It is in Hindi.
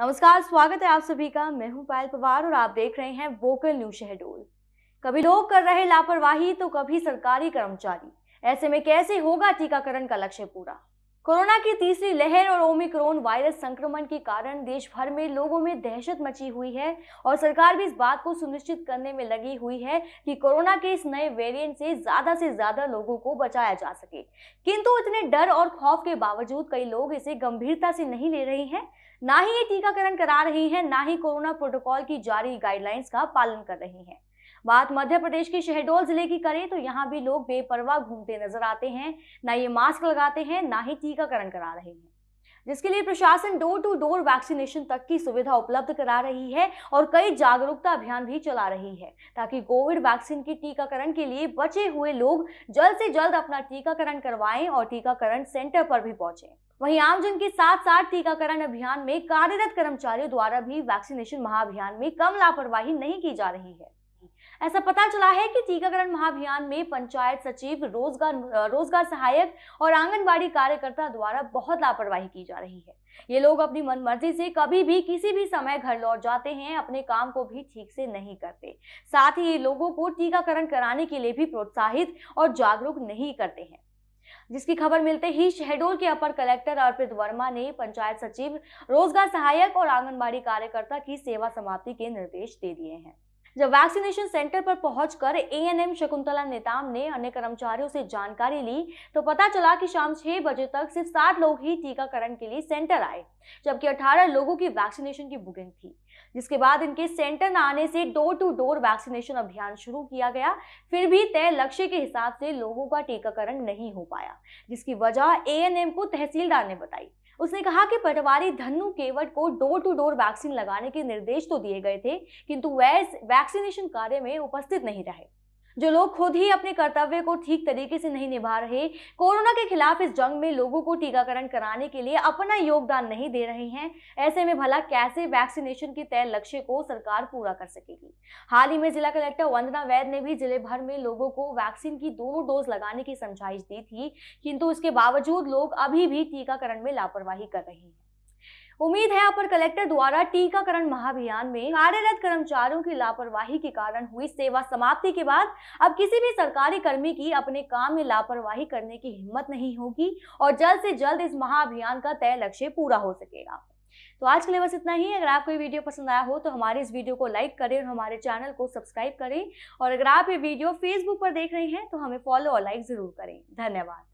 नमस्कार स्वागत है आप सभी का मैं हूं पायल पवार और आप देख रहे हैं वोकल न्यूज शहडोल कभी लोग कर रहे लापरवाही तो कभी सरकारी कर्मचारी ऐसे में कैसे होगा टीकाकरण का लक्ष्य पूरा कोरोना की तीसरी लहर और ओमिक्रोन वायरस संक्रमण के कारण देश भर में लोगों में दहशत मची हुई है और सरकार भी इस बात को सुनिश्चित करने में लगी हुई है कि कोरोना के इस नए वेरिएंट से ज्यादा से ज्यादा लोगों को बचाया जा सके किंतु इतने डर और खौफ के बावजूद कई लोग इसे गंभीरता से नहीं ले रहे हैं ना ही ये टीकाकरण करा रही है ना ही कोरोना प्रोटोकॉल की जारी गाइडलाइंस का पालन कर रही है बात मध्य प्रदेश के शहडोल जिले की करें तो यहाँ भी लोग बेपरवाह घूमते नजर आते हैं ना ये मास्क लगाते हैं ना ही टीकाकरण करा रहे हैं जिसके लिए प्रशासन डोर टू डोर वैक्सीनेशन तक की सुविधा उपलब्ध करा रही है और कई जागरूकता अभियान भी चला रही है ताकि कोविड वैक्सीन के टीकाकरण के लिए बचे हुए लोग जल्द से जल्द अपना टीकाकरण करवाएं और टीकाकरण सेंटर पर भी पहुंचे वहीं आमजन के साथ साथ टीकाकरण अभियान में कार्यरत कर्मचारियों द्वारा भी वैक्सीनेशन महाअभियान में कम लापरवाही नहीं की जा रही है ऐसा पता चला है कि टीकाकरण महाअभियान में पंचायत सचिव रोजगार रोजगार सहायक और आंगनबाड़ी कार्यकर्ता द्वारा बहुत लापरवाही की जा रही है ये लोग अपनी मनमर्जी से कभी भी किसी भी समय घर लौट जाते हैं अपने काम को भी ठीक से नहीं करते साथ ही ये लोगों को टीकाकरण कराने के लिए भी प्रोत्साहित और जागरूक नहीं करते हैं जिसकी खबर मिलते ही शहडोल के अपर कलेक्टर अर्पित वर्मा ने पंचायत सचिव रोजगार सहायक और आंगनबाड़ी कार्यकर्ता की सेवा समाप्ति के निर्देश दे दिए हैं जब वैक्सीनेशन सेंटर पर पहुंचकर एएनएम शकुंतला नेताम ने अन्य कर्मचारियों से जानकारी ली तो पता चला कि शाम छह बजे तक सिर्फ सात लोग ही टीकाकरण के लिए सेंटर आए जबकि अठारह लोगों की वैक्सीनेशन की बुकिंग थी जिसके बाद इनके सेंटर न आने से डोर टू डोर वैक्सीनेशन अभियान शुरू किया गया फिर भी तय लक्ष्य के हिसाब से लोगों का टीकाकरण नहीं हो पाया जिसकी वजह एएनएम को तहसीलदार ने बताई उसने कहा कि पटवारी धन्नू केवट को डोर टू डोर वैक्सीन लगाने के निर्देश तो दिए गए थे किंतु वैक्सीनेशन कार्य में उपस्थित नहीं रहे जो लोग खुद ही अपने कर्तव्य को ठीक तरीके से नहीं निभा रहे कोरोना के खिलाफ इस जंग में लोगों को टीकाकरण कराने के लिए अपना योगदान नहीं दे रहे हैं ऐसे में भला कैसे वैक्सीनेशन के तय लक्ष्य को सरकार पूरा कर सकेगी हाल ही में जिला कलेक्टर वंदना वैद ने भी जिले भर में लोगों को वैक्सीन की दोनों डोज लगाने की समझाइश दी थी किंतु इसके बावजूद लोग अभी भी टीकाकरण में लापरवाही कर रहे हैं उम्मीद है अपर पर कलेक्टर द्वारा टीकाकरण महाभियान में कार्यरत कर्मचारियों की लापरवाही के कारण हुई सेवा समाप्ति के बाद अब किसी भी सरकारी कर्मी की अपने काम में लापरवाही करने की हिम्मत नहीं होगी और जल्द से जल्द इस महाअभियान का तय लक्ष्य पूरा हो सकेगा तो आज के लिए बस इतना ही अगर आपको ये वीडियो पसंद आया हो तो हमारे इस वीडियो को लाइक करें और हमारे चैनल को सब्सक्राइब करें और अगर आप ये वीडियो फेसबुक पर देख रहे हैं तो हमें फॉलो और लाइक ज़रूर करें धन्यवाद